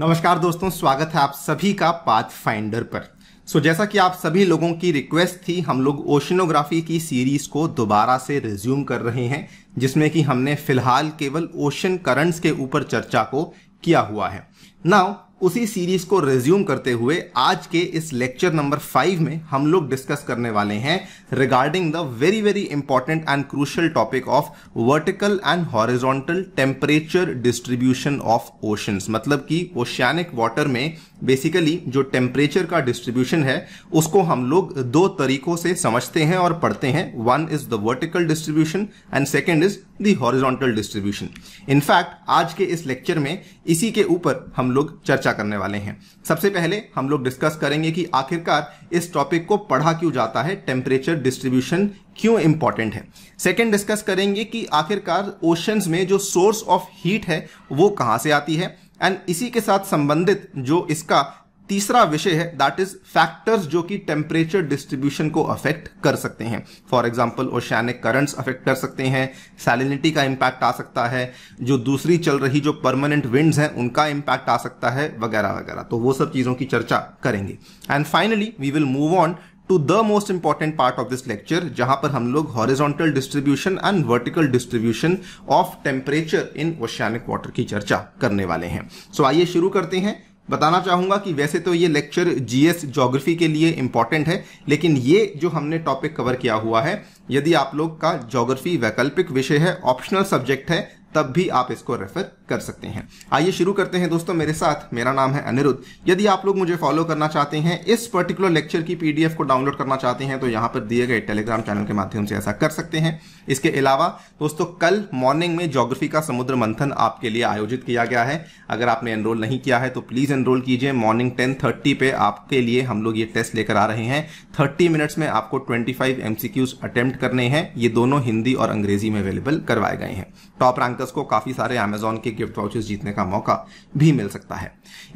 नमस्कार दोस्तों स्वागत है आप सभी का पाथ फाइंडर पर सो so, जैसा कि आप सभी लोगों की रिक्वेस्ट थी हम लोग ओशनोग्राफी की सीरीज को दोबारा से रिज्यूम कर रहे हैं जिसमें कि हमने फिलहाल केवल ओशन करंट्स के ऊपर चर्चा को किया हुआ है नाउ उसी सीरीज को रिज्यूम करते हुए आज के इस लेक्चर नंबर फाइव में हम लोग डिस्कस करने वाले हैं regarding the very very important and crucial topic of vertical and horizontal temperature distribution of oceans मतलब कि ओशियानिक वाटर में बेसिकली जो टेम्परेचर का डिस्ट्रीब्यूशन है उसको हम लोग दो तरीकों से समझते हैं और पढ़ते हैं one is the vertical distribution and second is the horizontal distribution in fact आज के इस लेक्चर में इसी के ऊपर हम लोग चर्चा करने वाले हैं सबसे पहले हम लोग डिस्कस करेंगे कि आखिरकार इस टॉपिक को पढ़ा क्यों जाता है टेम्परेचर डिस्ट्रीब्यूशन क्यों इंपॉर्टेंट है सेकेंड डिस्कस करेंगे कि आखिरकार ओशंस में जो सोर्स ऑफ हीट है वो कहाँ से आती है एंड इसी के साथ संबंधित जो इसका तीसरा विषय है दैट इज फैक्टर्स जो कि टेम्परेचर डिस्ट्रीब्यूशन को अफेक्ट कर सकते हैं for example oceanic currents affect कर सकते हैं सैलिनिटी का इम्पैक्ट आ सकता है जो दूसरी चल रही जो परमानेंट विंड्स हैं उनका इम्पैक्ट आ सकता है वगैरह वगैरह तो वो सब चीज़ों की चर्चा करेंगे and finally we will move on to the most important part of this lecture जहां पर हम लोग horizontal distribution and vertical distribution of temperature in oceanic water की चर्चा करने वाले हैं सो so, आइए शुरू करते हैं बताना चाहूंगा कि वैसे तो ये लेक्चर जीएस ज्योग्राफी के लिए इंपॉर्टेंट है लेकिन ये जो हमने टॉपिक कवर किया हुआ है यदि आप लोग का ज्योग्राफी वैकल्पिक विषय है ऑप्शनल सब्जेक्ट है तब भी आप इसको रेफर कर सकते हैं आइए शुरू करते हैं दोस्तों मेरे साथ मेरा नाम है अनिरुद्ध यदि आप लोग मुझे फॉलो करना चाहते हैं इस पर्टिकुलर लेक्चर की पीडीएफ को डाउनलोड करना चाहते हैं तो यहाँ पर दिए गए टेलीग्राम चैनल के माध्यम से ऐसा कर सकते हैं इसके अलावा दोस्तों कल मॉर्निंग में जोग्राफी का समुद्र मंथन आपके लिए आयोजित किया गया है अगर आपने एनरोल नहीं किया है तो प्लीज़ एनरोल कीजिए मॉर्निंग टेन थर्टी पे आपके लिए हम लोग ये टेस्ट लेकर आ रहे हैं थर्टी मिनट्स में आपको ट्वेंटी फाइव एमसीक्यूज अटेम्प्ट करने हैं ये दोनों हिंदी और अंग्रेजी में अवेलेबल करवाए गए हैं टॉप रैंकर्स को काफ़ी सारे अमेजोन के गिफ्ट वाउचर्स जीतने का मौका भी मिल सकता है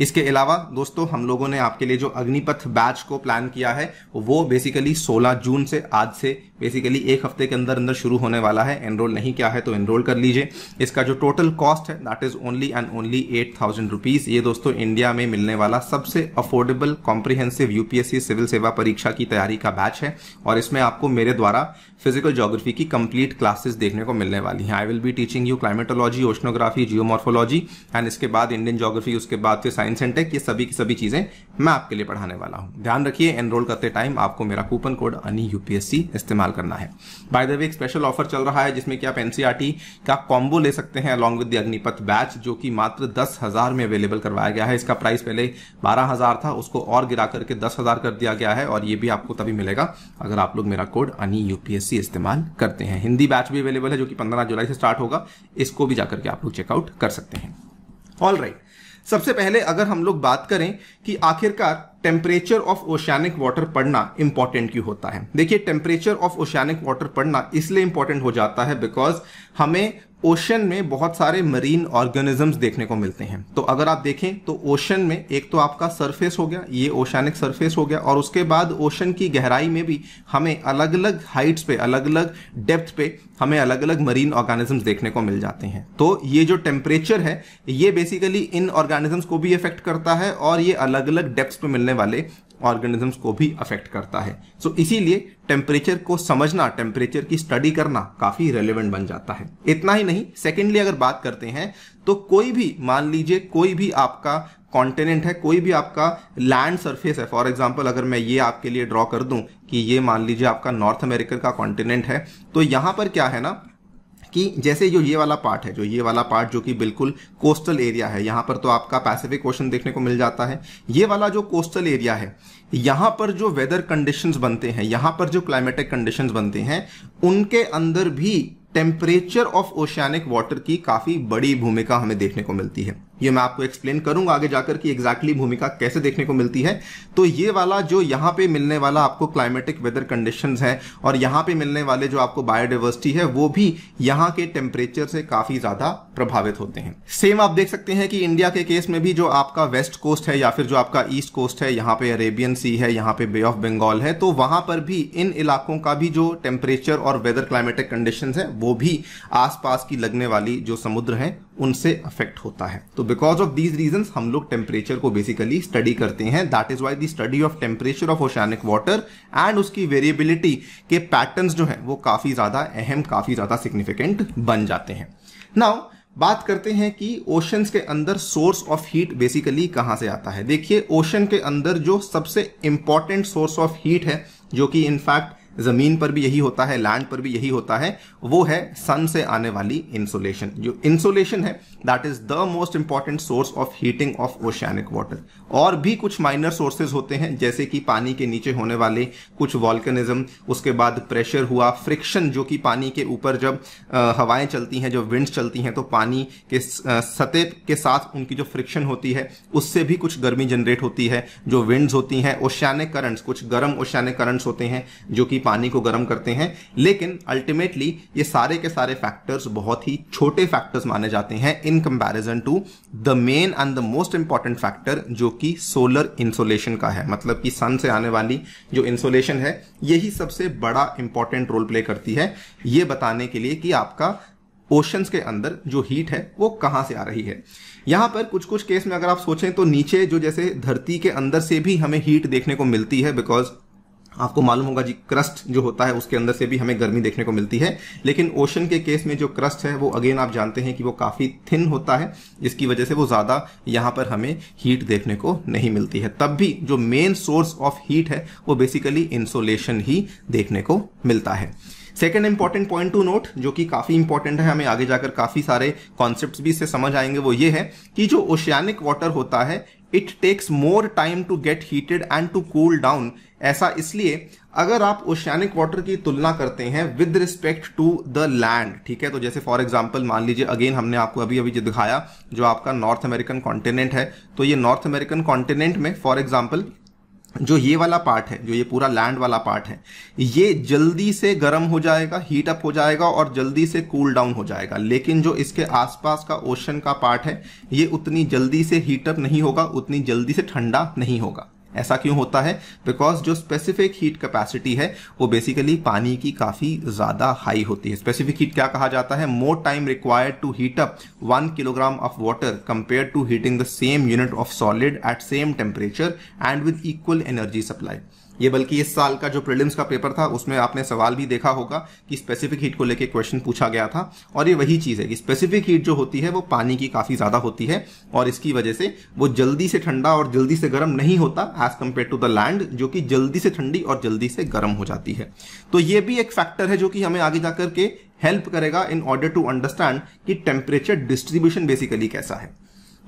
इसके अलावा दोस्तों हम लोगों ने आपके लिए जो अग्निपथ बैच को प्लान किया है वो बेसिकली 16 जून से आज से बेसिकली एक हफ्ते के अंदर अंदर शुरू होने वाला है एनरोल नहीं किया है तो एनरोल कर लीजिए इसका जो टोटल कॉस्ट है that is only and only eight thousand rupees ये दोस्तों इंडिया में मिलने वाला सबसे अफोर्डेबल कॉम्प्रिहेंसिव यूपीएससी सिविल सेवा परीक्षा की तैयारी का बैच है और इसमें आपको मेरे द्वारा फिजिकल जोग्राफी की कंप्लीट क्लासेस देखने को मिलने वाली हैं I will be teaching you climatology oceanography geomorphology and इसके बाद इंडियन जोग्राफी उसके बाद फिर साइंस एंड टेक ये सभी की सभी चीजें मैं आपके लिए पढ़ाने वाला हूँ ध्यान रखिए एनरोल करते टाइम आपको मेरा कूपन कोड अनी यूपीएससी इस्तेमाल इस्तेमाल करना है बाय द वे एक स्पेशल ऑफर चल रहा है जिसमें कि आप एनसीआर e का कॉम्बो ले सकते हैं along with the Agnipath batch जो कि मात्र दस हजार में अवेलेबल करवाया गया है इसका प्राइस पहले बारह हजार था उसको और गिरा करके दस हजार कर दिया गया है और ये भी आपको तभी मिलेगा अगर आप लोग मेरा कोड अनी यूपीएससी इस्तेमाल करते हैं हिंदी बैच भी अवेलेबल है जो कि पंद्रह जुलाई से स्टार्ट होगा इसको भी जाकर के आप लोग चेकआउट कर सकते हैं ऑल राइट सबसे पहले अगर हम लोग बात करें कि आखिरकार टेम्परेचर ऑफ ओशियानिक वाटर पढ़ना इंपॉर्टेंट क्यों होता है देखिए टेम्परेचर ऑफ ओशियानिक वाटर पढ़ना इसलिए इंपॉर्टेंट हो जाता है बिकॉज हमें ओशन में बहुत सारे मरीन ऑर्गेनिजम्स देखने को मिलते हैं तो अगर आप देखें तो ओशन में एक तो आपका सरफेस हो गया ये ओशानिक सरफेस हो गया और उसके बाद ओशन की गहराई में भी हमें अलग अलग हाइट्स पे अलग अलग डेप्थ पे हमें अलग अलग मरीन ऑर्गेनिजम्स देखने को मिल जाते हैं तो ये जो टेम्परेचर है ये बेसिकली इन ऑर्गेनिजम्स को भी इफेक्ट करता है और ये अलग अलग डेप्थ पे मिलने वाले ऑर्गेनिजम्स को भी अफेक्ट करता है सो so, इसीलिए टेम्परेचर को समझना टेम्परेचर की स्टडी करना काफी रेलेवेंट बन जाता है इतना ही नहीं सेकेंडली अगर बात करते हैं तो कोई भी मान लीजिए कोई भी आपका कॉन्टिनेंट है कोई भी आपका लैंड सरफेस है फॉर एग्जाम्पल अगर मैं ये आपके लिए ड्रॉ कर दूं कि ये मान लीजिए आपका नॉर्थ अमेरिका का कॉन्टिनेंट है तो यहां पर क्या है ना कि जैसे जो ये वाला पार्ट है जो ये वाला पार्ट जो कि बिल्कुल कोस्टल एरिया है यहां पर तो आपका पैसिफिक ओशन देखने को मिल जाता है ये वाला जो कोस्टल एरिया है यहां पर जो वेदर कंडीशंस बनते हैं यहां पर जो क्लाइमेटिक कंडीशंस बनते हैं उनके अंदर भी टेम्परेचर ऑफ ओशियानिक वाटर की काफ़ी बड़ी भूमिका हमें देखने को मिलती है ये मैं आपको एक्सप्लेन करूंगा आगे जाकर कि एग्जैक्टली भूमिका कैसे देखने को मिलती है तो ये वाला जो यहाँ पे मिलने वाला आपको क्लाइमेटिक वेदर कंडीशंस है और यहाँ पे मिलने वाले जो आपको बायोडाइवर्सिटी है वो भी यहाँ के टेम्परेचर से काफी ज्यादा प्रभावित होते हैं सेम आप देख सकते हैं कि इंडिया के केस में भी जो आपका वेस्ट कोस्ट है या फिर जो आपका ईस्ट कोस्ट है यहाँ पे अरेबियन सी है यहाँ पे बे ऑफ बंगाल है तो वहां पर भी इन इलाकों का भी जो टेम्परेचर और वेदर क्लाइमेटिक कंडीशन है वो भी आसपास की लगने वाली जो समुद्र है उनसे अफेक्ट होता है तो बिकॉज ऑफ दीज रीजन हम लोग टेम्परेचर को बेसिकली स्टडी करते हैं that is why the study of temperature of oceanic water and उसकी वेरिएबिलिटी के पैटर्न जो है वो काफी ज्यादा अहम काफी ज्यादा सिग्निफिकेंट बन जाते हैं नाउ बात करते हैं कि ओशंस के अंदर सोर्स ऑफ हीट बेसिकली कहाँ से आता है देखिए ओशन के अंदर जो सबसे इंपॉर्टेंट सोर्स ऑफ हीट है जो कि इनफैक्ट ज़मीन पर भी यही होता है लैंड पर भी यही होता है वो है सन से आने वाली इंसुलेशन जो इंसुलेशन है that is the most important source of heating of oceanic water और भी कुछ माइनर सोर्सेज होते हैं जैसे कि पानी के नीचे होने वाले कुछ वॉल्कनिज्म उसके बाद प्रेशर हुआ फ्रिक्शन जो कि पानी के ऊपर जब हवाएं चलती हैं जब विंड्स चलती हैं तो पानी के सतह के साथ उनकी जो फ्रिक्शन होती है उससे भी कुछ गर्मी जनरेट होती है जो विंड्स होती हैं ओशियानिक करंट्स कुछ गर्म ओशियानिक करंट्स होते हैं जो कि पानी को गर्म करते हैं लेकिन अल्टीमेटली ये सारे के सारे फैक्टर्स बहुत ही छोटे फैक्टर्स माने जाते हैं in comparison to the main and the most important factor जो कि सोलर इंसोलेशन का है मतलब कि सन से आने वाली जो इंसोलेशन है यही सबसे बड़ा इंपॉर्टेंट रोल प्ले करती है ये बताने के लिए कि आपका ओशंस के अंदर जो हीट है वो कहाँ से आ रही है यहाँ पर कुछ कुछ केस में अगर आप सोचें तो नीचे जो जैसे धरती के अंदर से भी हमें हीट देखने को मिलती है बिकॉज आपको मालूम होगा जी क्रस्ट जो होता है उसके अंदर से भी हमें गर्मी देखने को मिलती है लेकिन ओशन के केस में जो क्रस्ट है वो अगेन आप जानते हैं कि वो काफ़ी थिन होता है जिसकी वजह से वो ज़्यादा यहां पर हमें हीट देखने को नहीं मिलती है तब भी जो मेन सोर्स ऑफ हीट है वो बेसिकली इंसोलेशन ही देखने को मिलता है second important point to note जो कि काफ़ी इंपॉर्टेंट है हमें आगे जाकर काफ़ी सारे कॉन्सेप्ट भी इससे समझ आएंगे वो ये है कि जो ओशियानिक वाटर होता है it takes more time to get heated and to cool down ऐसा इसलिए अगर आप ओशियानिक वाटर की तुलना करते हैं with respect to the land ठीक है तो जैसे फॉर एग्जाम्पल मान लीजिए अगेन हमने आपको अभी अभी जो दिखाया जो आपका नॉर्थ अमेरिकन कॉन्टिनेंट है तो ये नॉर्थ अमेरिकन कॉन्टिनेंट में फॉर एग्जाम्पल जो ये वाला पार्ट है जो ये पूरा लैंड वाला पार्ट है ये जल्दी से गर्म हो जाएगा हीट अप हो जाएगा और जल्दी से कूल cool डाउन हो जाएगा लेकिन जो इसके आसपास का ओशन का पार्ट है ये उतनी जल्दी से हीट अप नहीं होगा उतनी जल्दी से ठंडा नहीं होगा ऐसा क्यों होता है बिकॉज जो स्पेसिफिक हीट कैपेसिटी है वो बेसिकली पानी की काफ़ी ज़्यादा हाई होती है स्पेसिफिक हीट क्या कहा जाता है more time required to heat up one kilogram of water compare to heating the same unit of solid at same temperature and with equal energy supply ये बल्कि इस साल का जो प्रीलिम्स का पेपर था उसमें आपने सवाल भी देखा होगा कि स्पेसिफिक हीट को लेके क्वेश्चन पूछा गया था और ये वही चीज़ है कि स्पेसिफिक हीट जो होती है वो पानी की काफ़ी ज़्यादा होती है और इसकी वजह से वो जल्दी से ठंडा और जल्दी से गर्म नहीं होता as compare to the land जो कि जल्दी से ठंडी और जल्दी से गर्म हो जाती है तो ये भी एक फैक्टर है जो कि हमें आगे जाकर के हेल्प करेगा इन ऑर्डर टू अंडरस्टैंड कि टेम्परेचर डिस्ट्रीब्यूशन बेसिकली कैसा है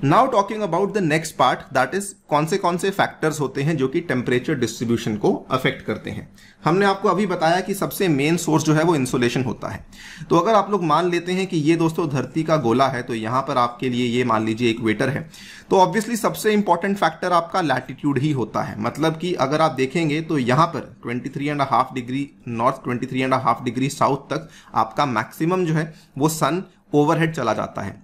now talking about the next part that is कौन से कौन से फैक्टर्स होते हैं जो कि टेम्परेचर डिस्ट्रीब्यूशन को अफेक्ट करते हैं हमने आपको अभी बताया कि सबसे मेन सोर्स जो है वो इंसुलेशन होता है तो अगर आप लोग मान लेते हैं कि ये दोस्तों धरती का गोला है तो यहां पर आपके लिए ये मान लीजिए एक वेटर है तो ऑब्वियसली सबसे इंपॉर्टेंट फैक्टर आपका लैटिट्यूड ही होता है मतलब कि अगर आप देखेंगे तो यहाँ पर twenty three and half degree north twenty three and half degree south तक आपका मैक्सिमम जो है वो सन ओवरहेड चला जाता है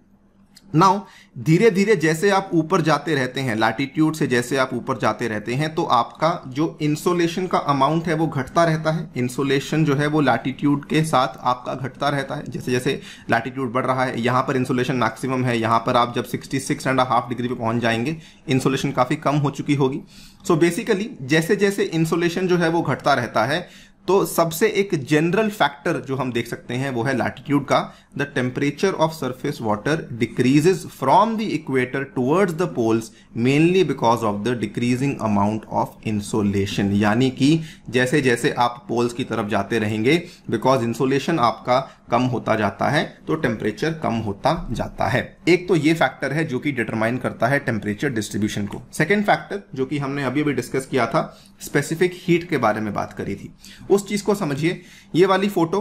नाउ धीरे धीरे जैसे आप ऊपर जाते रहते हैं लैटिट्यूड से जैसे आप ऊपर जाते रहते हैं तो आपका जो इंसोलेशन का अमाउंट है वो घटता रहता है इंसोलेशन जो है वो लैटिट्यूड के साथ आपका घटता रहता है जैसे जैसे लैटिट्यूड बढ़ रहा है यहाँ पर इंसोलेशन मैक्सिमम है यहाँ पर आप जब sixty six and half degree पे पहुंच जाएंगे इंसोलेशन काफ़ी कम हो चुकी होगी सो so बेसिकली जैसे जैसे इंसोलेशन जो है वो घटता रहता है तो सबसे एक जनरल फैक्टर जो हम देख सकते हैं वो है लैटिट्यूड का the temperature of surface water decreases from the equator towards the poles mainly because of the decreasing amount of insolation यानी कि जैसे जैसे आप पोल्स की तरफ जाते रहेंगे because इंसोलेशन आपका कम होता जाता है तो टेम्परेचर कम होता जाता है एक तो ये फैक्टर है जो कि डिटरमाइन करता है टेम्परेचर डिस्ट्रीब्यूशन को सेकेंड फैक्टर जो कि हमने अभी अभी डिस्कस किया था स्पेसिफिक हीट के बारे में बात करी थी उस चीज को समझिए ये वाली फोटो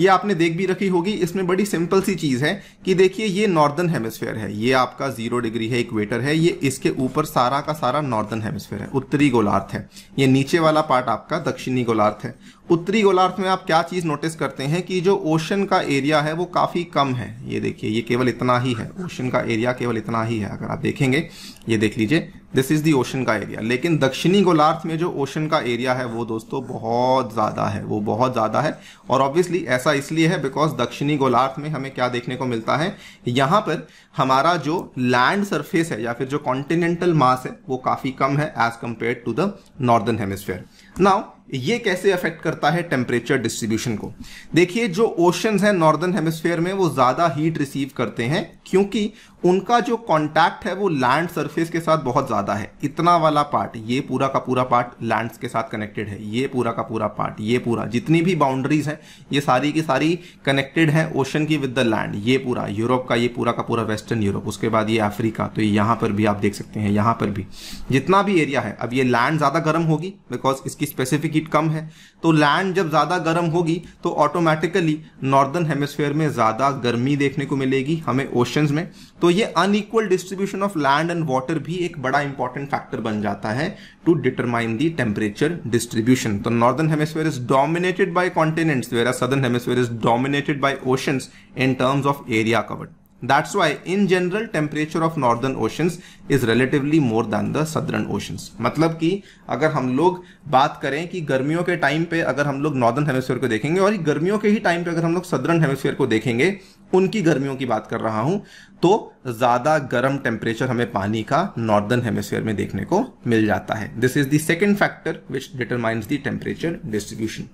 ये आपने देख भी रखी होगी इसमें बड़ी सिंपल सी चीज़ है कि देखिए ये नॉर्दर्न हेमिस्फेयर है ये आपका जीरो डिग्री है इक्वेटर है ये इसके ऊपर सारा का सारा नॉर्दर्न हेमिस्फेयर है उत्तरी गोलार्थ है ये नीचे वाला पार्ट आपका दक्षिणी गोलार्थ है उत्तरी गोलार्थ में आप क्या चीज़ नोटिस करते हैं कि जो ओशन का एरिया है वो काफ़ी कम है ये देखिए ये केवल इतना ही है ओशन का एरिया केवल इतना ही है अगर आप देखेंगे ये देख लीजिए दिस इज़ दी ओशन का एरिया लेकिन दक्षिणी गोलार्थ में जो ओशन का एरिया है वो दोस्तों बहुत ज़्यादा है वो बहुत ज़्यादा है और ऑब्वियसली ऐसा इसलिए है बिकॉज दक्षिणी गोलार्थ में हमें क्या देखने को मिलता है यहाँ पर हमारा जो लैंड सरफेस है या फिर जो कॉन्टिनेंटल मास है वो काफ़ी कम है as compare to the northern hemisphere now ये कैसे अफेक्ट करता है टेम्परेचर डिस्ट्रीब्यूशन को देखिए जो ओशंस हैं नॉर्दर्न हेमिस्फेयर में वो ज़्यादा हीट रिसीव करते हैं क्योंकि उनका जो कांटेक्ट है वो लैंड सरफेस के साथ बहुत ज़्यादा है इतना वाला पार्ट ये पूरा का पूरा पार्ट लैंड्स के साथ कनेक्टेड है ये पूरा का पूरा पार्ट ये पूरा जितनी भी बाउंड्रीज हैं ये सारी की सारी कनेक्टेड है ओशन की विद द लैंड ये पूरा यूरोप का ये पूरा का पूरा वेस्टर्न यूरोप उसके बाद ये अफ्रीका तो यहाँ पर भी आप देख सकते हैं यहाँ पर भी जितना भी एरिया है अब ये लैंड ज़्यादा गर्म होगी बिकॉज इसकी स्पेसिफिक हीट कम है तो लैंड जब ज़्यादा गर्म होगी तो ऑटोमेटिकली नॉर्दर्न हेमिसफेयर में ज़्यादा गर्मी देखने को मिलेगी हमें ओशंस में तो ये unequal distribution of land and water भी एक बड़ा इंपॉर्टेंट फैक्टर बन जाता है to determine the temperature distribution तो northern hemisphere is dominated by continents whereas southern hemisphere is dominated by oceans in terms of area covered That's why in general temperature of northern oceans is relatively more than the southern oceans. मतलब कि अगर हम लोग बात करें कि गर्मियों के टाइम पे अगर हम लोग नॉर्दर्न हेमिस्फीयर को देखेंगे और गर्मियों के ही टाइम पे अगर हम लोग सदर्न हेमिस्फीयर को देखेंगे उनकी गर्मियों की बात कर रहा हूं तो ज्यादा गर्म टेम्परेचर हमें पानी का नॉर्दर्न हेमोस्फेयर में देखने को मिल जाता है this is the second factor which determines the temperature distribution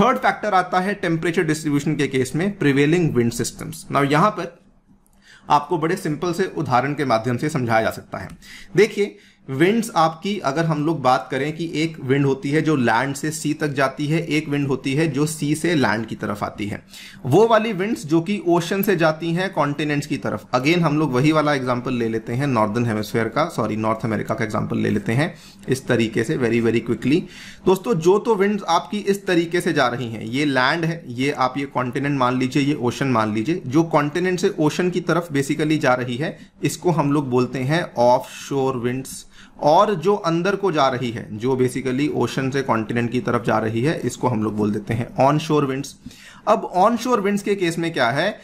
third factor आता है टेम्परेचर डिस्ट्रीब्यूशन के केस में प्रिवेलिंग विंड सिस्टम्स नाउ यहां पर आपको बड़े सिंपल से उदाहरण के माध्यम से समझाया जा सकता है देखिए विंड्स आपकी अगर हम लोग बात करें कि एक विंड होती है जो लैंड से सी तक जाती है एक विंड होती है जो सी से लैंड की तरफ आती है वो वाली विंड्स जो कि ओशन से जाती हैं कॉन्टिनेंट्स की तरफ अगेन हम लोग वही वाला एग्जाम्पल ले लेते हैं नॉर्दर्न हेमोस्फेयर का सॉरी नॉर्थ अमेरिका का एग्जाम्पल ले लेते हैं इस तरीके से वेरी वेरी क्विकली दोस्तों जो तो विंड्स आपकी इस तरीके से जा रही हैं ये लैंड है ये आप ये कॉन्टिनेंट मान लीजिए ये ओशन मान लीजिए जो कॉन्टिनेंट से ओशन की तरफ बेसिकली जा रही है इसको हम लोग बोलते हैं ऑफ शोर विंड्स और जो अंदर को जा रही है जो बेसिकली ओशन से कॉन्टिनेंट की तरफ जा रही है इसको हम लोग बोल देते हैं ऑन शोर विंड्स अब ऑन शोर विंड्स के केस में क्या है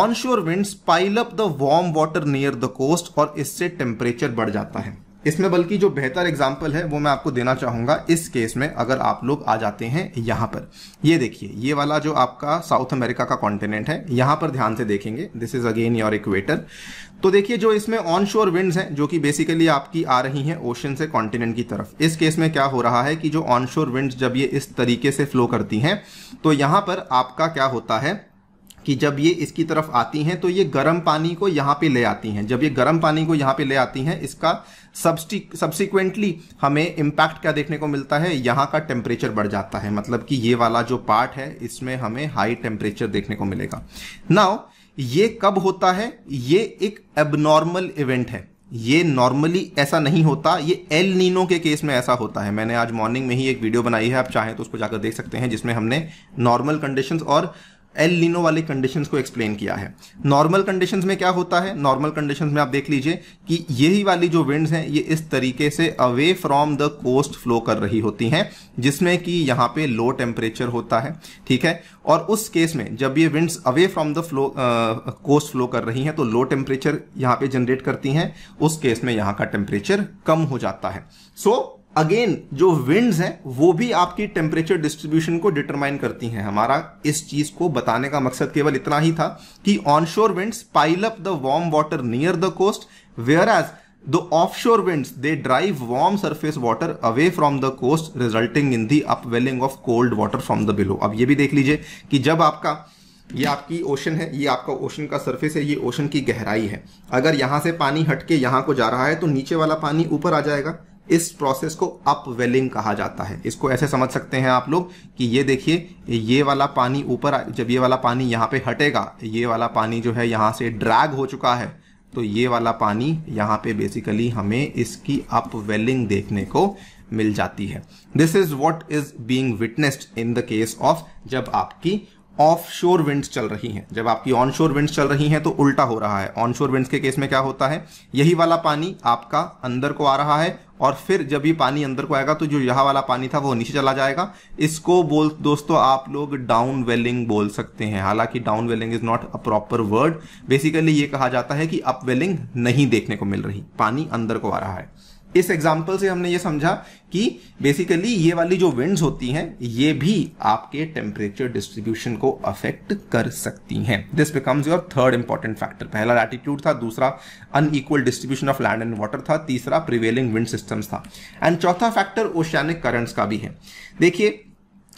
onshore winds pile up the warm water near the coast और इससे टेम्परेचर बढ़ जाता है इसमें बल्कि जो बेहतर एग्जाम्पल है वो मैं आपको देना चाहूंगा इस केस में अगर आप लोग आ जाते हैं यहां पर ये देखिए ये वाला जो आपका साउथ अमेरिका का कॉन्टिनेंट है यहां पर ध्यान से देखेंगे this is again your equator तो देखिए जो इसमें ऑन शोर विंड्स हैं जो कि बेसिकली आपकी आ रही हैं ओशन से कॉन्टिनेंट की तरफ इस केस में क्या हो रहा है कि जो ऑन शोर विंड्स जब ये इस तरीके से फ्लो करती हैं तो यहाँ पर आपका क्या होता है कि जब ये इसकी तरफ आती हैं तो ये गर्म पानी को यहाँ पे ले आती हैं जब ये गर्म पानी को यहाँ पे ले आती हैं इसका सब्सिक्वेंटली हमें इम्पैक्ट क्या देखने को मिलता है यहाँ का टेम्परेचर बढ़ जाता है मतलब कि ये वाला जो पार्ट है इसमें हमें हाई टेम्परेचर देखने को मिलेगा नाउ ये कब होता है ये एक एबनॉर्मल इवेंट है ये नॉर्मली ऐसा नहीं होता ये एल नीनो के केस में ऐसा होता है मैंने आज मॉर्निंग में ही एक वीडियो बनाई है आप चाहें तो उसको जाकर देख सकते हैं जिसमें हमने नॉर्मल कंडीशंस और एल लिनो वाले कंडीशंस को एक्सप्लेन किया है नॉर्मल कंडीशंस में क्या होता है नॉर्मल कंडीशंस में आप देख लीजिए कि यही वाली जो विंड्स हैं ये इस तरीके से away from the coast flow कर रही होती हैं जिसमें कि यहाँ पे लो टेम्परेचर होता है ठीक है और उस केस में जब ये winds away from the flow coast flow कर रही हैं तो लो टेम्परेचर यहाँ पे जनरेट करती हैं उस केस में यहाँ का टेम्परेचर कम हो जाता है सो so, अगेन जो विंड्स हैं वो भी आपकी टेम्परेचर डिस्ट्रीब्यूशन को डिटरमाइन करती हैं हमारा इस चीज को बताने का मकसद केवल इतना ही था कि onshore winds pile up the warm water near the coast whereas the offshore winds they drive warm surface water away from the coast resulting in the upwelling of cold water from the below अब ये भी देख लीजिए कि जब आपका ये आपकी ओशन है ये आपका ओशन का सरफेस है ये ओशन की गहराई है अगर यहां से पानी हटके यहां को जा रहा है तो नीचे वाला पानी ऊपर आ जाएगा इस प्रोसेस को अपवेलिंग कहा जाता है इसको ऐसे समझ सकते हैं आप लोग कि ये देखिए ये वाला पानी ऊपर जब ये वाला पानी यहाँ पे हटेगा ये वाला पानी जो है यहाँ से ड्रैग हो चुका है तो ये वाला पानी यहाँ पे बेसिकली हमें इसकी अपवेलिंग देखने को मिल जाती है this is what is being witnessed in the case of जब आपकी ऑफ शोर विंड्स चल रही हैं जब आपकी ऑन शोर विंड्स चल रही हैं तो उल्टा हो रहा है ऑन शोर विंड्स के केस में क्या होता है यही वाला पानी आपका अंदर को आ रहा है और फिर जब ये पानी अंदर को आएगा तो जो यहाँ वाला पानी था वो नीचे चला जाएगा इसको बोल दोस्तों आप लोग डाउन वेलिंग बोल सकते हैं हालांकि downwelling is not a proper word basically ये कहा जाता है कि अप वेलिंग नहीं देखने को मिल रही पानी अंदर को आ रहा है इस एग्जाम्पल से हमने ये समझा कि बेसिकली ये वाली जो विंड्स होती हैं ये भी आपके टेम्परेचर डिस्ट्रीब्यूशन को अफेक्ट कर सकती हैं this becomes your third important factor पहला लैटिट्यूड था दूसरा unequal distribution of land and water था तीसरा प्रिवेलिंग विंड सिस्टम्स था एंड चौथा फैक्टर ओशियानिक करंट्स का भी है देखिए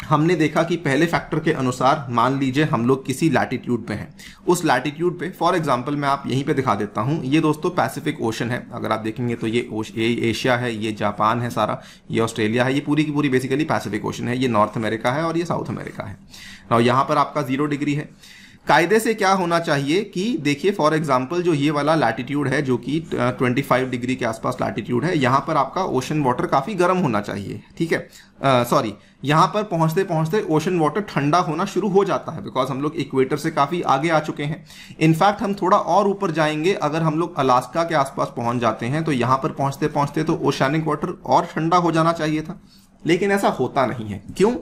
हमने देखा कि पहले फैक्टर के अनुसार मान लीजिए हम लोग किसी लैटिट्यूड पे हैं उस लैटिट्यूड पे फॉर एग्जांपल मैं आप यहीं पे दिखा देता हूँ ये दोस्तों पैसिफिक ओशन है अगर आप देखेंगे तो ये ये एशिया है ये जापान है सारा ये ऑस्ट्रेलिया है ये पूरी की पूरी बेसिकली पैसिफिक ओशन है ये नॉर्थ अमेरिका है और ये साउथ अमेरिका है और यहाँ पर आपका जीरो डिग्री है कायदे से क्या होना चाहिए कि देखिए फॉर एग्जाम्पल जो ये वाला लैटिट्यूड है जो कि 25 डिग्री के आसपास लैटिट्यूड है यहाँ पर आपका ओशन वाटर काफ़ी गर्म होना चाहिए ठीक है सॉरी यहाँ पर पहुँचते पहुँचते ओशन वाटर ठंडा होना शुरू हो जाता है बिकॉज हम लोग इक्वेटर से काफ़ी आगे आ चुके हैं इनफैक्ट हम थोड़ा और ऊपर जाएंगे अगर हम लोग अलास्का के आसपास पहुँच जाते हैं तो यहाँ पर पहुँचते पहुँचते तो ओशानिक वाटर और ठंडा हो जाना चाहिए था लेकिन ऐसा होता नहीं है क्यों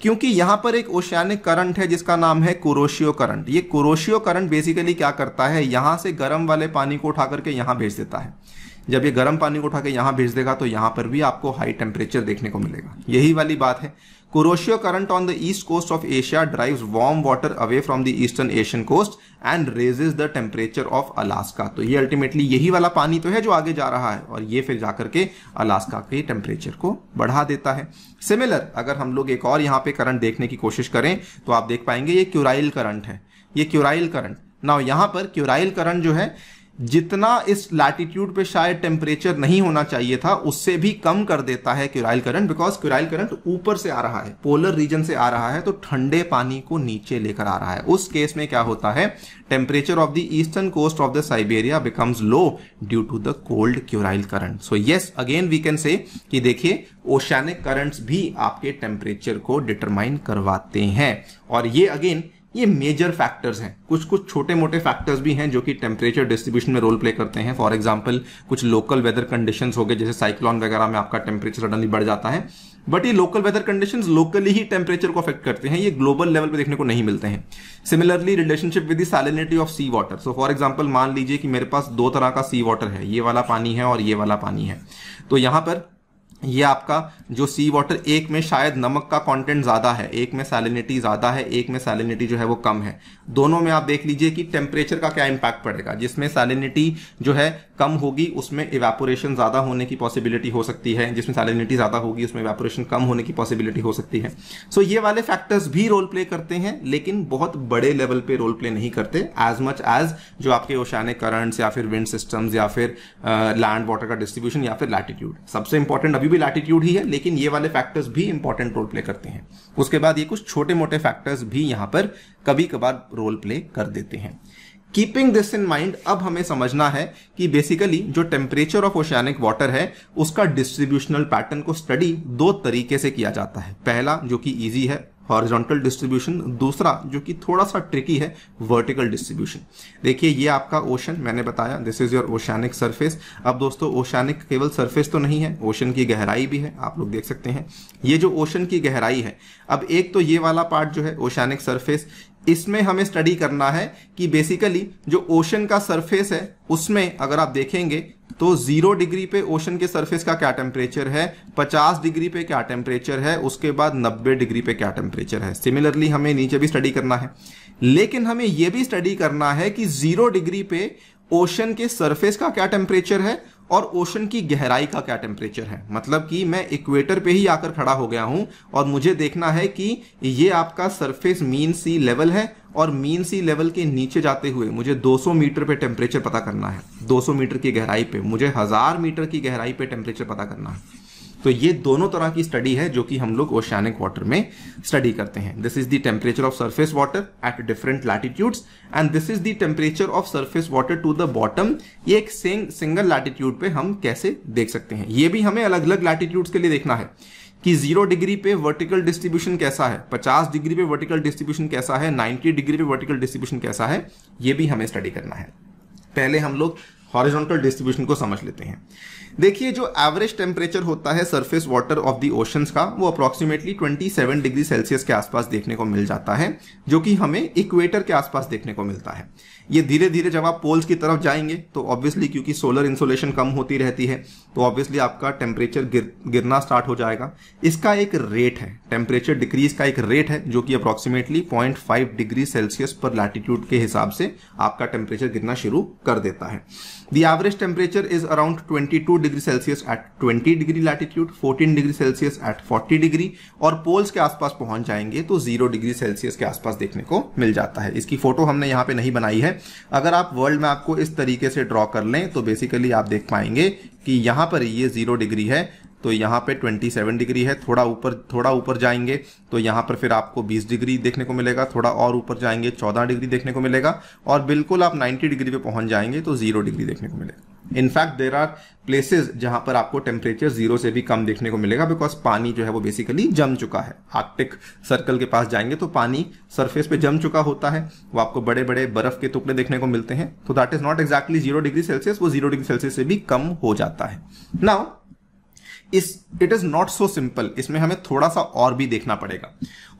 क्योंकि यहां पर एक ओशियानिक करंट है जिसका नाम है कुरोशियो करंट ये कुरोशियो करंट बेसिकली क्या करता है यहां से गर्म वाले पानी को उठा करके यहां भेज देता है जब ये गर्म पानी को उठा के यहां भेज देगा तो यहां पर भी आपको हाई टेम्परेचर देखने को मिलेगा यही वाली बात है Kuroshio current on the east coast of Asia drives warm water away from the eastern Asian coast and raises the temperature of Alaska. तो ये अल्टीमेटली यही वाला पानी तो है जो आगे जा रहा है और ये फिर जाकर के अलास्का के टेम्परेचर को बढ़ा देता है सिमिलर अगर हम लोग एक और यहाँ पे करंट देखने की कोशिश करें तो आप देख पाएंगे ये क्यूराइल करंट है ये क्यूराइल करंट ना यहाँ पर क्यूराइल करंट जो है जितना इस लैटिट्यूड पे शायद टेम्परेचर नहीं होना चाहिए था उससे भी कम कर देता है Kurile current because Kurile current ऊपर से आ रहा है पोलर रीजन से आ रहा है तो ठंडे पानी को नीचे लेकर आ रहा है उस केस में क्या होता है temperature of the eastern coast of the Siberia becomes low due to the cold Kurile current so yes again we can say कि देखिए ओशानिक करंट्स भी आपके टेम्परेचर को डिटरमाइन करवाते हैं और ये अगेन ये मेजर फैक्टर्स हैं कुछ कुछ छोटे मोटे फैक्टर्स भी हैं जो कि टेम्परेचर डिस्ट्रीब्यूशन में रोल प्ले करते हैं फॉर एग्जाम्पल कुछ लोकल वेदर कंडीशंस हो गए जैसे साइक्लोन वगैरह में आपका टेम्परेचर सडनली बढ़ जाता है बट ये लोकल वेदर कंडीशंस लोकली ही टेम्परेचर को अफेक्ट करते हैं ये ग्लोबल लेवल पे देखने को नहीं मिलते हैं similarly relationship with the salinity of sea water so for example मान लीजिए कि मेरे पास दो तरह का सी वाटर है ये वाला पानी है और ये वाला पानी है तो यहां पर ये आपका जो सी वाटर एक में शायद नमक का कंटेंट ज़्यादा है एक में सैलिनिटी ज़्यादा है एक में सैलिनिटी जो है वो कम है दोनों में आप देख लीजिए कि टेम्परेचर का क्या इंपैक्ट पड़ेगा जिसमें सैलिनिटी जो है कम होगी उसमें इवेपोरेशन ज़्यादा होने की पॉसिबिलिटी हो सकती है जिसमें सैलिनिटी ज़्यादा होगी उसमें इवेपोरेशन कम होने की पॉसिबिलिटी हो सकती है सो so, ये वाले फैक्टर्स भी रोल प्ले करते हैं लेकिन बहुत बड़े लेवल पे रोल प्ले नहीं करते एज मच एज जो आपके ओशानिक करंट्स या फिर विंड सिस्टम्स या फिर लैंड uh, वाटर का डिस्ट्रीब्यूशन या फिर लैटिट्यूड सबसे इंपॉर्टेंट अभी अभी भी लैटिट्यूड ही है लेकिन ये वाले फैक्टर्स भी इंपॉर्टेंट रोल प्ले करते हैं उसके बाद ये कुछ छोटे मोटे फैक्टर्स भी यहाँ पर कभी कभार रोल प्ले कर देते हैं कीपिंग दिस इन माइंड अब हमें समझना है कि बेसिकली जो टेम्परेचर ऑफ ओशियानिक वाटर है उसका डिस्ट्रीब्यूशनल पैटर्न को स्टडी दो तरीके से किया जाता है पहला जो कि ईजी है हॉरिजॉन्टल डिस्ट्रीब्यूशन दूसरा जो कि थोड़ा सा ट्रिकी है वर्टिकल डिस्ट्रीब्यूशन देखिए ये आपका ओशन मैंने बताया this is your oceanic surface अब दोस्तों ओशानिक केवल सरफेस तो नहीं है ओशन की गहराई भी है आप लोग देख सकते हैं ये जो ओशन की गहराई है अब एक तो ये वाला पार्ट जो है ओशानिक सरफेस इसमें हमें स्टडी करना है कि बेसिकली जो ओशन का सरफेस है उसमें अगर आप देखेंगे तो जीरो डिग्री पे ओशन के सरफेस का क्या टेम्परेचर है पचास डिग्री पे क्या टेम्परेचर है उसके बाद नब्बे डिग्री पे क्या टेम्परेचर है सिमिलरली हमें नीचे भी स्टडी करना है लेकिन हमें यह भी स्टडी करना है कि जीरो डिग्री पे ओशन के सरफेस का क्या टेम्परेचर है और ओशन की गहराई का क्या टेम्परेचर है मतलब कि मैं इक्वेटर पे ही आकर खड़ा हो गया हूँ और मुझे देखना है कि ये आपका सरफेस मीन सी लेवल है और मीन सी लेवल के नीचे जाते हुए मुझे 200 मीटर पे टेम्परेचर पता करना है 200 मीटर की गहराई पे मुझे हजार मीटर की गहराई पे टेम्परेचर पता करना है तो ये दोनों तरह की स्टडी है जो कि हम लोग ओशियानिक वाटर में स्टडी करते हैं this is the temperature of surface water at different latitudes and this is the temperature of surface water to the bottom ये एक सिंगल लैटिट्यूड पे हम कैसे देख सकते हैं ये भी हमें अलग अलग लैटिट्यूड्स के लिए देखना है कि जीरो डिग्री पे वर्टिकल डिस्ट्रीब्यूशन कैसा है पचास डिग्री पे वर्टिकल डिस्ट्रीब्यूशन कैसा है नाइन्टी डिग्री पे वर्टिकल डिस्ट्रीब्यूशन कैसा है ये भी हमें स्टडी करना है पहले हम लोग हॉरिजॉन्टल डिस्ट्रीब्यूशन को समझ लेते हैं देखिए जो एवरेज टेम्परेचर होता है surface water of the oceans का वो अप्रॉक्सीमेटली 27 डिग्री सेल्सियस के आसपास देखने को मिल जाता है जो कि हमें इक्वेटर के आसपास देखने को मिलता है ये धीरे धीरे जब आप पोल्स की तरफ जाएंगे तो ऑब्वियसली क्योंकि सोलर इंसोलेशन कम होती रहती है तो ऑब्वियसली आपका टेम्परेचर गिर गिरना स्टार्ट हो जाएगा इसका एक रेट है टेम्परेचर डिक्रीज का एक रेट है जो कि अप्रॉक्सीमेटली पॉइंट डिग्री सेल्सियस पर लैटिट्यूड के हिसाब से आपका टेम्परेचर गिरना शुरू कर देता है the average temperature is around twenty degree Celsius at twenty degree latitude fourteen degree Celsius at forty degree और पोल्स के आसपास पहुंच जाएंगे तो जीरो डिग्री सेल्सियस के आसपास देखने को मिल जाता है इसकी फोटो हमने यहाँ पे नहीं बनाई है अगर आप वर्ल्ड मैप को इस तरीके से ड्रॉ कर लें तो बेसिकली आप देख पाएंगे कि यहाँ पर ये ज़ीरो डिग्री है तो यहाँ पे 27 डिग्री है थोड़ा ऊपर थोड़ा ऊपर जाएंगे तो यहाँ पर फिर आपको 20 डिग्री देखने को मिलेगा थोड़ा और ऊपर जाएंगे 14 डिग्री देखने को मिलेगा और बिल्कुल आप 90 डिग्री पे पहुँच जाएंगे तो ज़ीरो डिग्री देखने को मिलेगा इनफैक्ट देर आर प्लेसेज जहां पर आपको टेम्परेचर जीरो से भी कम देखने को मिलेगा बिकॉज पानी जो है वो बेसिकली जम चुका है आर्कटिक सर्कल के पास जाएंगे तो पानी सरफेस पे जम चुका होता है वो आपको बड़े बड़े बर्फ के टुकड़े देखने को मिलते हैं तो that is not exactly zero degree Celsius वो जीरो डिग्री सेल्सियस से भी कम हो जाता है now is it is not so simple इसमें हमें थोड़ा सा और भी देखना पड़ेगा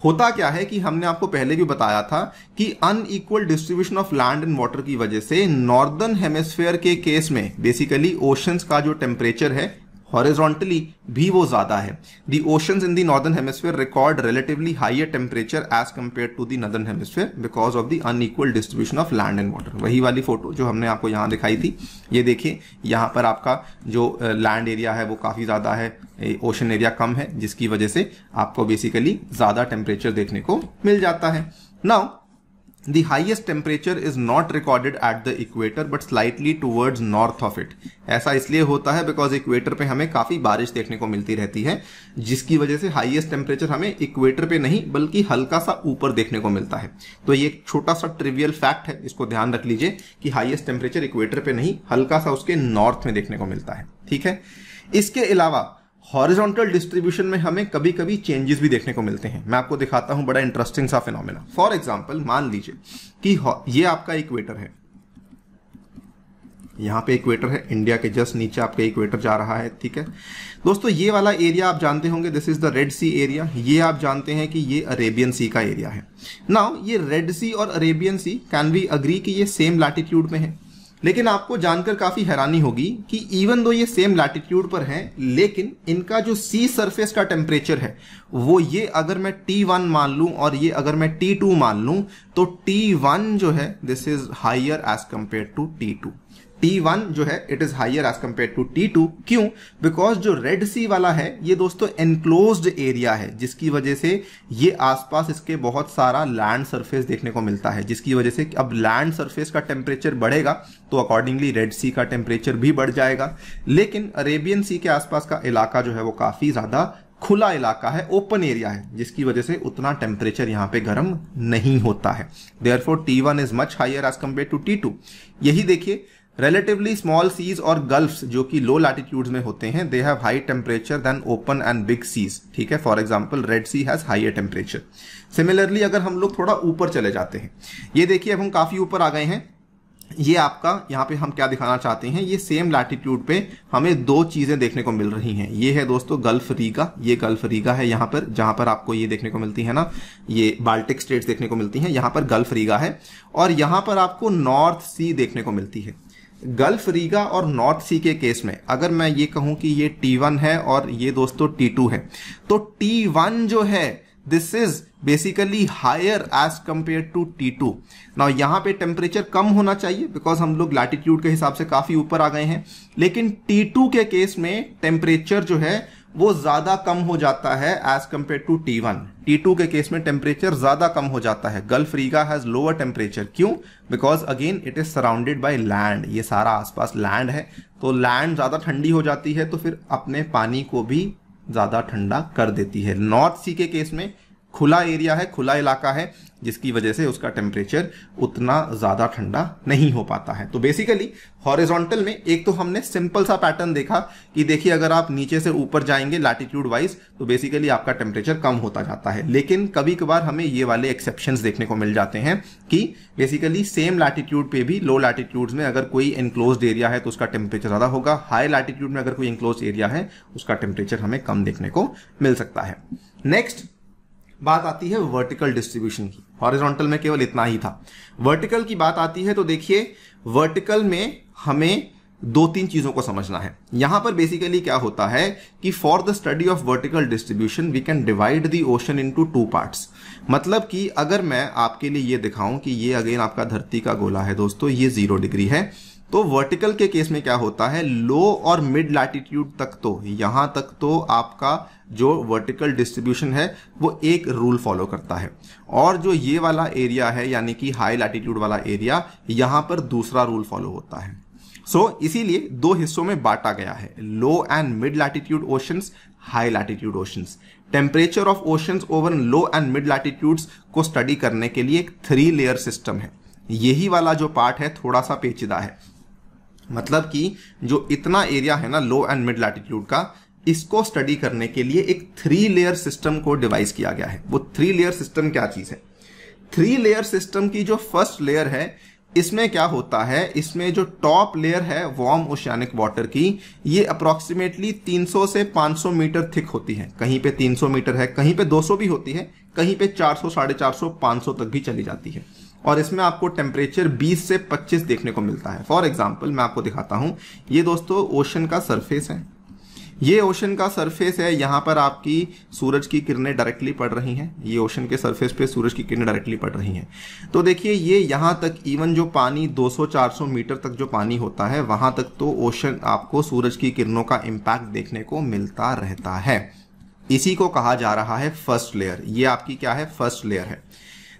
होता क्या है कि हमने आपको पहले भी बताया था कि unequal distribution of land and water की वजह से नॉर्दर्न हेमिस्फेयर के केस में बेसिकली ओशंस का जो टेम्परेचर है हॉरिजॉन्टली भी वो ज़्यादा है the oceans in the northern hemisphere record relatively higher temperature as compare to the northern hemisphere because of the unequal distribution of land and water वही वाली फोटो जो हमने आपको यहाँ दिखाई थी ये देखिए यहाँ पर आपका जो लैंड एरिया है वो काफ़ी ज़्यादा है ओशन एरिया कम है जिसकी वजह से आपको बेसिकली ज़्यादा टेम्परेचर देखने को मिल जाता है now The highest temperature is not recorded at the equator but slightly towards north of it. ऐसा इसलिए होता है because equator पे हमें काफ़ी बारिश देखने को मिलती रहती है जिसकी वजह से highest temperature हमें equator पे नहीं बल्कि हल्का सा ऊपर देखने को मिलता है तो ये एक छोटा सा trivial fact है इसको ध्यान रख लीजिए कि highest temperature equator पे नहीं हल्का सा उसके north में देखने को मिलता है ठीक है इसके अलावा हॉरिजॉन्टल डिस्ट्रीब्यूशन में हमें कभी कभी चेंजेस भी देखने को मिलते हैं मैं आपको दिखाता हूं बड़ा इंटरेस्टिंग सा फिनोमेना फॉर एग्जाम्पल मान लीजिए कि ये आपका इक्वेटर है यहाँ पे इक्वेटर है इंडिया के जस्ट नीचे आपका इक्वेटर जा रहा है ठीक है दोस्तों ये वाला एरिया आप जानते होंगे this is the red sea area ये आप जानते हैं कि ये अरेबियन सी का एरिया है नाउ ये रेड सी और Arabian sea can we agree कि ये सेम लैटिट्यूड में है लेकिन आपको जानकर काफ़ी हैरानी होगी कि इवन दो ये सेम लैटिट्यूड पर हैं लेकिन इनका जो सी सरफेस का टेम्परेचर है वो ये अगर मैं टी वन मान लूँ और ये अगर मैं टी टू मान लूँ तो टी वन जो है this is higher as compare to T two T1 जो है it is higher as compare to T2 क्यों बिकॉज जो रेड सी वाला है ये दोस्तों एनक्लोज एरिया है जिसकी वजह से ये आसपास इसके बहुत सारा लैंड सरफेस देखने को मिलता है जिसकी वजह से अब लैंड सरफेस का टेम्परेचर बढ़ेगा तो अकॉर्डिंगली रेड सी का टेम्परेचर भी बढ़ जाएगा लेकिन अरेबियन सी के आसपास का इलाका जो है वो काफी ज्यादा खुला इलाका है ओपन एरिया है जिसकी वजह से उतना टेम्परेचर यहाँ पे गर्म नहीं होता है therefore T one is much higher as compare to T two यही देखिए रेलेटिवली स्मॉल सीज और गल्फ्स जो कि लो लैटिट्यूड्स में होते हैं they have high temperature than open and big seas ठीक है for example red sea has higher temperature similarly अगर हम लोग थोड़ा ऊपर चले जाते हैं ये देखिए अब हम काफ़ी ऊपर आ गए हैं ये आपका यहाँ पे हम क्या दिखाना चाहते हैं ये सेम लैटिट्यूड पे हमें दो चीज़ें देखने को मिल रही हैं ये है दोस्तों गल्फ रीगा ये गल्फ रीगा है यहाँ पर जहाँ पर आपको ये देखने को मिलती है ना ये बाल्टिक स्टेट्स देखने को मिलती हैं यहाँ पर गल्फ रीगा है और यहाँ पर आपको नॉर्थ सी देखने को मिलती है गल्फ रीगा और नॉर्थ सी के केस में अगर मैं ये कहूं कि ये T1 है और ये दोस्तों T2 है तो T1 जो है this is basically higher as compare to T two ना यहाँ पे टेम्परेचर कम होना चाहिए बिकॉज हम लोग लैटिट्यूड के हिसाब से काफ़ी ऊपर आ गए हैं लेकिन टी टू के केस में टेम्परेचर जो है वो ज़्यादा कम हो जाता है as compare to T one T two के केस में टेम्परेचर ज़्यादा कम हो जाता है gulf Riga has lower temperature क्यों because again it is surrounded by land ये सारा आसपास लैंड है तो लैंड ज़्यादा ठंडी हो जाती है तो फिर अपने पानी को भी ज़्यादा ठंडा कर देती है नॉर्थ सी के केस में खुला एरिया है खुला इलाका है जिसकी वजह से उसका टेम्परेचर उतना ज़्यादा ठंडा नहीं हो पाता है तो बेसिकली हॉरिजॉन्टल में एक तो हमने सिंपल सा पैटर्न देखा कि देखिए अगर आप नीचे से ऊपर जाएंगे लैटिट्यूड वाइज तो बेसिकली आपका टेम्परेचर कम होता जाता है लेकिन कभी कभार हमें ये वाले एक्सेप्शन देखने को मिल जाते हैं कि बेसिकली सेम लैटिट्यूड पे भी लो लैटिट्यूड में अगर कोई इनक्लोज एरिया है तो उसका टेम्परेचर ज़्यादा होगा हाई लैटिट्यूड में अगर कोई इनक्लोज एरिया है उसका टेम्परेचर हमें कम देखने को मिल सकता है नेक्स्ट बात आती है वर्टिकल डिस्ट्रीब्यूशन की हॉरिजॉन्टल में केवल इतना ही था वर्टिकल की बात आती है तो देखिए वर्टिकल में हमें दो तीन चीज़ों को समझना है यहां पर बेसिकली क्या होता है कि for the study of vertical distribution we can divide the ocean into two parts मतलब कि अगर मैं आपके लिए ये दिखाऊं कि ये अगेन आपका धरती का गोला है दोस्तों ये जीरो डिग्री है तो वर्टिकल के केस में क्या होता है लो और मिड लैटिट्यूड तक तो यहां तक तो आपका जो वर्टिकल डिस्ट्रीब्यूशन है वो एक रूल फॉलो करता है और जो ये वाला एरिया है यानी कि हाई लैटिट्यूड वाला एरिया यहां पर दूसरा रूल फॉलो होता है सो so, इसीलिए दो हिस्सों में बांटा गया है low and mid latitude oceans high latitude oceans temperature of oceans over low and mid latitudes को स्टडी करने के लिए एक थ्री लेयर सिस्टम है यही वाला जो पार्ट है थोड़ा सा पेचीदा है मतलब कि जो इतना एरिया है ना लो एंड मिड लैटिट्यूड का इसको स्टडी करने के लिए एक थ्री लेयर सिस्टम को डिवाइस किया गया है वो थ्री लेयर सिस्टम क्या चीज़ है थ्री लेयर सिस्टम की जो फर्स्ट लेयर है इसमें क्या होता है इसमें जो टॉप लेयर है वार्म ओशियानिक वाटर की ये अप्रोक्सीमेटली 300 से 500 मीटर थिक होती है कहीं पे 300 मीटर है कहीं पे 200 भी होती है कहीं पे 400 सौ साढ़े चार तक भी चली जाती है और इसमें आपको टेम्परेचर 20 से 25 देखने को मिलता है फॉर एग्जाम्पल मैं आपको दिखाता हूँ ये दोस्तों ओशन का सरफेस है ये ओशन का सरफेस है यहाँ पर आपकी सूरज की किरणें डायरेक्टली पड़ रही हैं ये ओशन के सरफेस पे सूरज की किरणें डायरेक्टली पड़ रही हैं तो देखिए ये यहाँ तक इवन जो पानी 200-400 मीटर तक जो पानी होता है वहाँ तक तो ओशन आपको सूरज की किरणों का इम्पैक्ट देखने को मिलता रहता है इसी को कहा जा रहा है फर्स्ट लेयर ये आपकी क्या है फर्स्ट लेयर है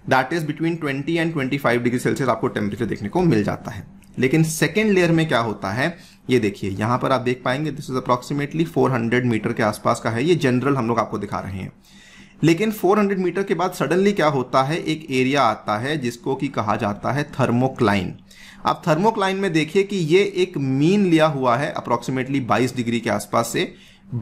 that is between 20 and 25 degree Celsius आपको टेम्परेचर देखने को मिल जाता है लेकिन सेकेंड लेयर में क्या होता है ये देखिए यहां पर आप देख पाएंगे दिस इज अप्रॉक्सीमेटली 400 मीटर के आसपास का है ये जनरल हम लोग आपको दिखा रहे हैं लेकिन 400 मीटर के बाद सडनली क्या होता है एक एरिया आता है जिसको कि कहा जाता है थर्मोक्लाइन आप थर्मोक्लाइन में देखिए कि ये एक मीन लिया हुआ है अप्रोक्सीमेटली 22 डिग्री के आसपास से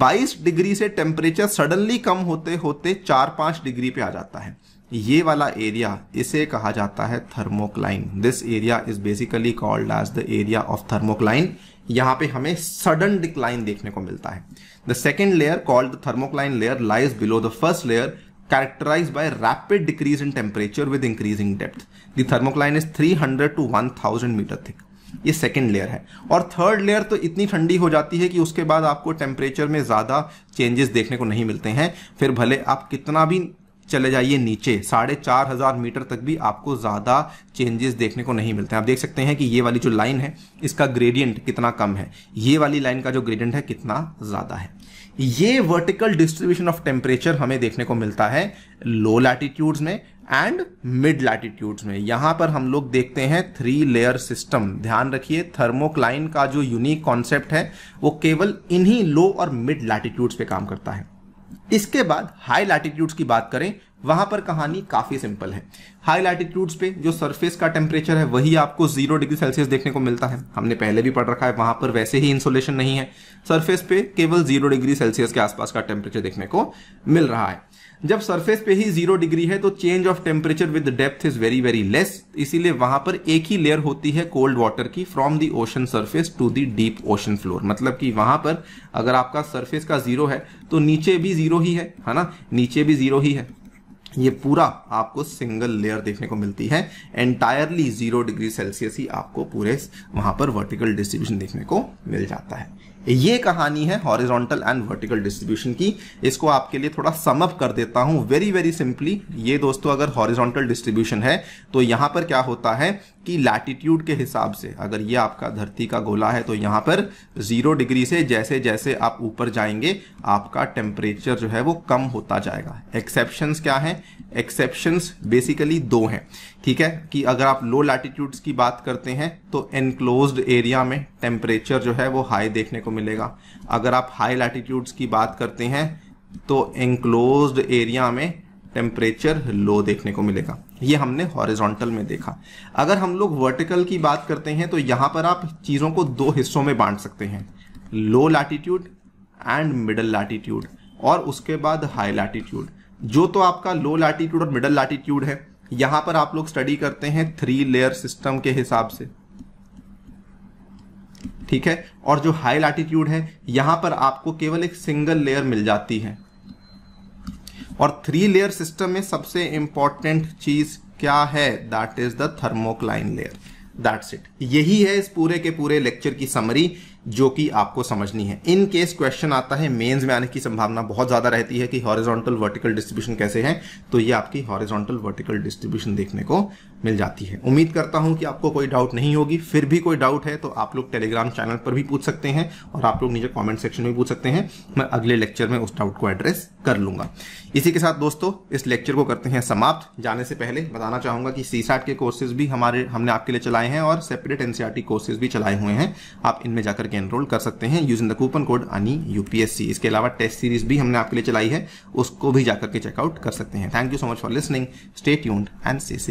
22 डिग्री से टेम्परेचर सडनली कम होते होते चार पांच डिग्री पे आ जाता है ये वाला एरिया इसे कहा जाता है thermocline this area is basically called as the area of thermocline यहाँ पे हमें सडन डिक्लाइन देखने को मिलता है the second layer called thermocline layer lies below the first layer characterized by rapid decrease in temperature with increasing depth. The thermocline is 300 to 1000 metre thick. ये second layer है और थर्ड लेयर तो इतनी ठंडी हो जाती है कि उसके बाद आपको टेम्परेचर में ज़्यादा चेंजेस देखने को नहीं मिलते हैं फिर भले आप कितना भी चले जाइए नीचे साढ़े चार हज़ार मीटर तक भी आपको ज़्यादा चेंजेस देखने को नहीं मिलते हैं आप देख सकते हैं कि ये वाली जो लाइन है इसका ग्रेडियंट कितना कम है ये वाली लाइन का जो ग्रेडियंट है कितना ज़्यादा है ये वर्टिकल डिस्ट्रीब्यूशन ऑफ टेम्परेचर हमें देखने को मिलता है लो लैटिट्यूड्स में एंड मिड लैटिट्यूड्स में यहां पर हम लोग देखते हैं थ्री लेयर सिस्टम ध्यान रखिए थर्मोक्लाइन का जो यूनिक कॉन्सेप्ट है वो केवल इन्हीं लो और मिड लैटिट्यूड्स पे काम करता है इसके बाद हाई लैटिट्यूड्स की बात करें वहां पर कहानी काफी सिंपल है हाई लैटिट्यूड्स पे जो सरफेस का टेम्परेचर है वही आपको जीरो डिग्री सेल्सियस देखने को मिलता है हमने पहले भी पढ़ रखा है वहां पर वैसे ही इंसुलेशन नहीं है सरफेस पे केवल जीरो डिग्री सेल्सियस के आसपास का टेम्परेचर देखने को मिल रहा है जब सरफेस पे ही जीरो डिग्री है तो change of temperature with depth is very very less इसीलिए वहां पर एक ही लेयर होती है कोल्ड वाटर की from the ocean surface to the deep ocean floor मतलब कि वहां पर अगर आपका सरफेस का जीरो है तो नीचे भी जीरो ही है है ना नीचे भी जीरो ही है ये पूरा आपको सिंगल लेयर देखने को मिलती है एंटायरली जीरो डिग्री सेल्सियस ही आपको पूरे वहां पर वर्टिकल डिस्ट्रीब्यूशन देखने को मिल जाता है ये कहानी है हॉरिजॉन्टल एंड वर्टिकल डिस्ट्रीब्यूशन की इसको आपके लिए थोड़ा समअप कर देता हूँ वेरी वेरी सिंपली ये दोस्तों अगर हॉरिजॉन्टल डिस्ट्रीब्यूशन है तो यहाँ पर क्या होता है कि लैटिट्यूड के हिसाब से अगर ये आपका धरती का गोला है तो यहाँ पर जीरो डिग्री से जैसे जैसे आप ऊपर जाएंगे आपका टेम्परेचर जो है वो कम होता जाएगा एक्सेप्शन क्या है एक्सेप्शन बेसिकली दो हैं ठीक है कि अगर आप लो लैटिट्यूड्स की बात करते हैं तो एनक्लोज एरिया में टेम्परेचर जो है वो हाई देखने को मिलेगा अगर आप हाई लैटिट्यूड्स की बात करते हैं तो एनक्लोज एरिया में टेम्परेचर लो देखने को मिलेगा ये हमने हॉरिजॉन्टल में देखा अगर हम लोग वर्टिकल की बात करते हैं तो यहाँ पर आप चीज़ों को दो हिस्सों में बांट सकते हैं low latitude and middle latitude और उसके बाद हाई लैटिट्यूड जो तो आपका लो लैटिट्यूड और मिडल लैटिट्यूड है यहां पर आप लोग स्टडी करते हैं थ्री लेयर सिस्टम के हिसाब से ठीक है और जो हाई लैटिट्यूड है यहां पर आपको केवल एक सिंगल लेयर मिल जाती है और थ्री लेयर सिस्टम में सबसे इंपॉर्टेंट चीज क्या है that is the thermocline layer that's it यही है इस पूरे के पूरे लेक्चर की समरी जो कि आपको समझनी है इन केस क्वेश्चन आता है मेंस में आने की संभावना बहुत ज़्यादा रहती है कि हॉरिजॉन्टल वर्टिकल डिस्ट्रीब्यूशन कैसे है तो ये आपकी हॉरिजॉन्टल वर्टिकल डिस्ट्रीब्यूशन देखने को मिल जाती है उम्मीद करता हूं कि आपको कोई डाउट नहीं होगी फिर भी कोई डाउट है तो आप लोग टेलीग्राम चैनल पर भी पूछ सकते हैं और आप लोग नीचे कमेंट सेक्शन में पूछ सकते हैं मैं अगले लेक्चर में उस डाउट को एड्रेस कर लूंगा इसी के साथ दोस्तों इस लेक्चर को करते हैं समाप्त जाने से पहले बताना चाहूंगा कि सी के कोर्सेज भी हमारे हमने आपके लिए चलाए हैं और सेपरेट एनसीआर कोर्सेज भी चलाए हुए हैं आप इनमें जाकर के एनरोल कर सकते हैं using the coupon code ani UPSC इसके अलावा टेस्ट सीरीज भी हमने आपके लिए चलाई है उसको भी जाकर के चेकआउट कर सकते हैं thank you so much for listening stay tuned and से